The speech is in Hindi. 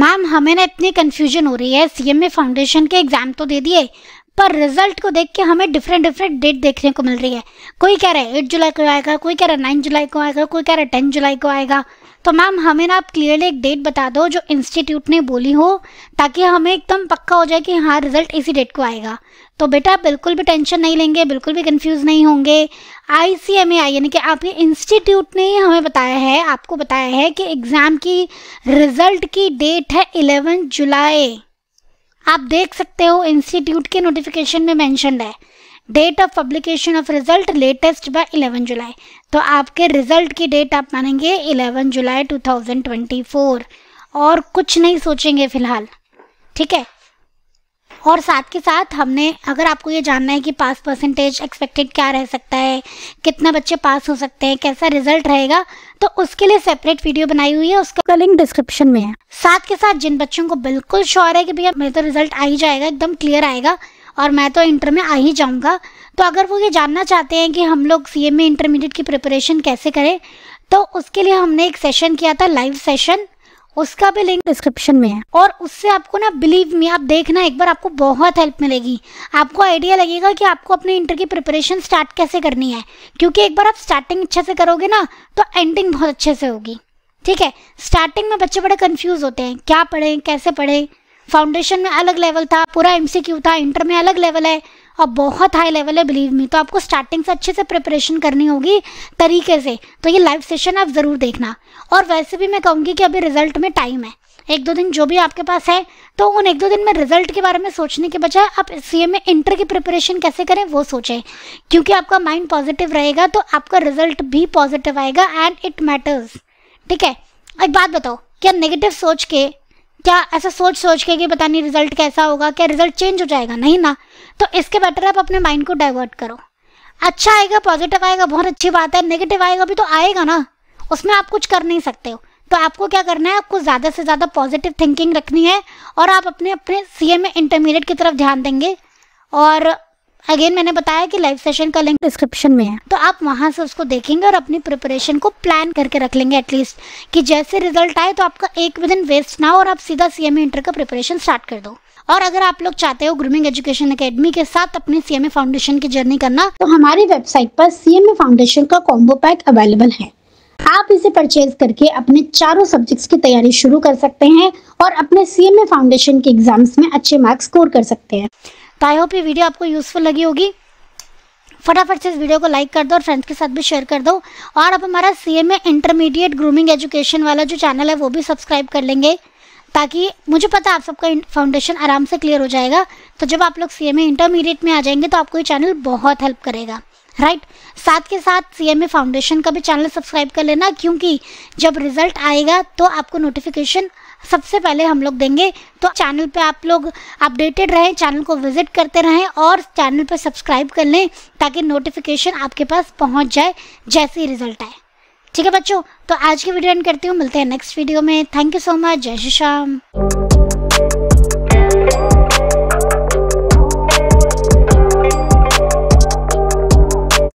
मैम हमें ना इतनी कन्फ्यूजन हो रही है सीएमए फाउंडेशन के एग्जाम तो दे दिए पर रिजल्ट को देख के हमें डिफरेंट डिफरेंट डेट देखने को मिल रही है कोई कह रहा है एट जुलाई को आएगा कोई कह रहा है नाइन जुलाई को आएगा कोई कह रहा है टेन जुलाई को आएगा तो मैम हमें ना आप क्लियरली एक डेट बता दो जो इंस्टीट्यूट ने बोली हो ताकि हमें एकदम पक्का हो जाए कि हाँ रिजल्ट इसी डेट को आएगा तो बेटा बिल्कुल भी टेंशन नहीं लेंगे बिल्कुल भी कंफ्यूज नहीं होंगे आई सी एम ए आई यानी कि आपके इंस्टीट्यूट ने ही हमें बताया है आपको बताया है कि एग्ज़ाम की रिजल्ट की डेट है इलेवन जुलाई आप देख सकते हो इंस्टीट्यूट के नोटिफिकेशन में मैंशनड है date of publication of result latest by 11 जुलाई तो आपके रिजल्ट की डेट आप मानेंगे 11 जुलाई 2024 और कुछ नहीं सोचेंगे फिलहाल ठीक है और साथ के साथ हमने अगर आपको ये जानना है कि पास परसेंटेज एक्सपेक्टेड क्या रह सकता है कितना बच्चे पास हो सकते हैं कैसा रिजल्ट रहेगा तो उसके लिए सेपरेट वीडियो बनाई हुई है उसका लिंक डिस्क्रिप्शन में है साथ के साथ जिन बच्चों को बिल्कुल श्योर है कि भैया मेरे तो रिजल्ट आ ही जाएगा एकदम क्लियर आएगा और मैं तो इंटर में आ ही जाऊंगा तो अगर वो ये जानना चाहते हैं कि हम लोग सी एम इंटरमीडिएट की प्रिपरेशन कैसे करें तो उसके लिए हमने एक सेशन किया था लाइव सेशन उसका भी लिंक डिस्क्रिप्शन में है और उससे आपको ना बिलीव मी आप देखना एक बार आपको बहुत हेल्प मिलेगी आपको आइडिया लगेगा कि आपको अपने इंटर की प्रिपरेशन स्टार्ट कैसे करनी है क्योंकि एक बार आप स्टार्टिंग अच्छे से करोगे ना तो एंडिंग बहुत अच्छे से होगी ठीक है स्टार्टिंग में बच्चे बड़े कन्फ्यूज़ होते हैं क्या पढ़ें कैसे पढ़ें फाउंडेशन में अलग लेवल था पूरा एम था इंटर में अलग लेवल है और बहुत हाई लेवल है बिलीव मी तो आपको स्टार्टिंग से अच्छे से प्रिपरेशन करनी होगी तरीके से तो ये लाइव सेशन आप ज़रूर देखना और वैसे भी मैं कहूँगी कि अभी रिजल्ट में टाइम है एक दो दिन जो भी आपके पास है तो उन एक दो दिन में रिजल्ट के बारे में सोचने के बजाय आप सी में इंटर की प्रिपरेशन कैसे करें वो सोचें क्योंकि आपका माइंड पॉजिटिव रहेगा तो आपका रिजल्ट भी पॉजिटिव आएगा एंड इट मैटर्स ठीक है एक बात बताओ क्या नेगेटिव सोच के क्या ऐसा सोच सोच के कि पता नहीं रिजल्ट कैसा होगा क्या रिजल्ट चेंज हो जाएगा नहीं ना तो इसके बेटर आप अपने माइंड को डाइवर्ट करो अच्छा आएगा पॉजिटिव आएगा बहुत अच्छी बात है नेगेटिव आएगा भी तो आएगा ना उसमें आप कुछ कर नहीं सकते हो तो आपको क्या करना है आपको ज़्यादा से ज़्यादा पॉजिटिव थिंकिंग रखनी है और आप अपने अपने सी में इंटरमीडिएट की तरफ ध्यान देंगे और अगेन मैंने बताया कि लाइव सेशन का लिंक डिस्क्रिप्शन में है तो आप वहां से उसको देखेंगे और अपनी प्रिपरेशन को प्लान करके रख लेंगे एटलीस्ट कि जैसे रिजल्ट आए तो आपका एक विद इन वेस्ट ना हो और आप सीधा सीएमए इंटर का प्रिपरेशन स्टार्ट कर दो और अगर आप लोग चाहते हो ग्रूमिंग एजुकेशन एकेडमी के साथ अपने सीएमए फाउंडेशन की जर्नी करना तो हमारी वेबसाइट पर सीएमए फाउंडेशन का कॉम्बो पैक अवेलेबल है आप इसे परचेज करके अपने चारों सब्जेक्ट्स की तैयारी शुरू कर सकते हैं और अपने सीएमए फाउंडेशन के एग्जाम्स में अच्छे मार्क्स स्कोर कर सकते हैं तो आई होप ये वीडियो आपको यूज़फुल लगी होगी फटाफट से इस वीडियो को लाइक कर दो और फ्रेंड्स के साथ भी शेयर कर दो और आप हमारा C M intermediate grooming education वाला जो चैनल है वो भी सब्सक्राइब कर लेंगे ताकि मुझे पता आप सबका फाउंडेशन आराम से क्लियर हो जाएगा तो जब आप लोग सी एम इंटरमीडिएट में आ जाएंगे तो आपको ये चैनल बहुत हेल्प करेगा राइट साथ के साथ सी एम फाउंडेशन का भी चैनल सब्सक्राइब कर लेना क्योंकि जब रिजल्ट आएगा तो आपको नोटिफिकेशन सबसे पहले हम लोग देंगे तो चैनल पे आप लोग अपडेटेड रहें चैनल को विजिट करते रहें और चैनल पे सब्सक्राइब कर लें ताकि नोटिफिकेशन आपके पास पहुंच जाए जैसे ही रिजल्ट आए ठीक है बच्चों तो आज की वीडियो एंड करती हूँ मिलते हैं नेक्स्ट वीडियो में थैंक यू सो मच जय श्री श्याम